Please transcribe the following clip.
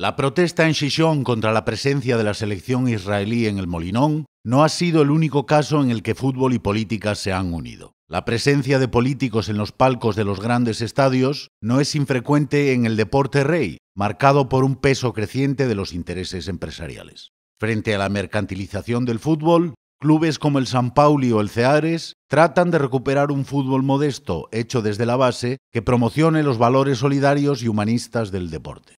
La protesta en Shishon contra la presencia de la selección israelí en el Molinón no ha sido el único caso en el que fútbol y política se han unido. La presencia de políticos en los palcos de los grandes estadios no es infrecuente en el deporte rey, marcado por un peso creciente de los intereses empresariales. Frente a la mercantilización del fútbol, clubes como el San Pauli o el Ceares tratan de recuperar un fútbol modesto, hecho desde la base, que promocione los valores solidarios y humanistas del deporte.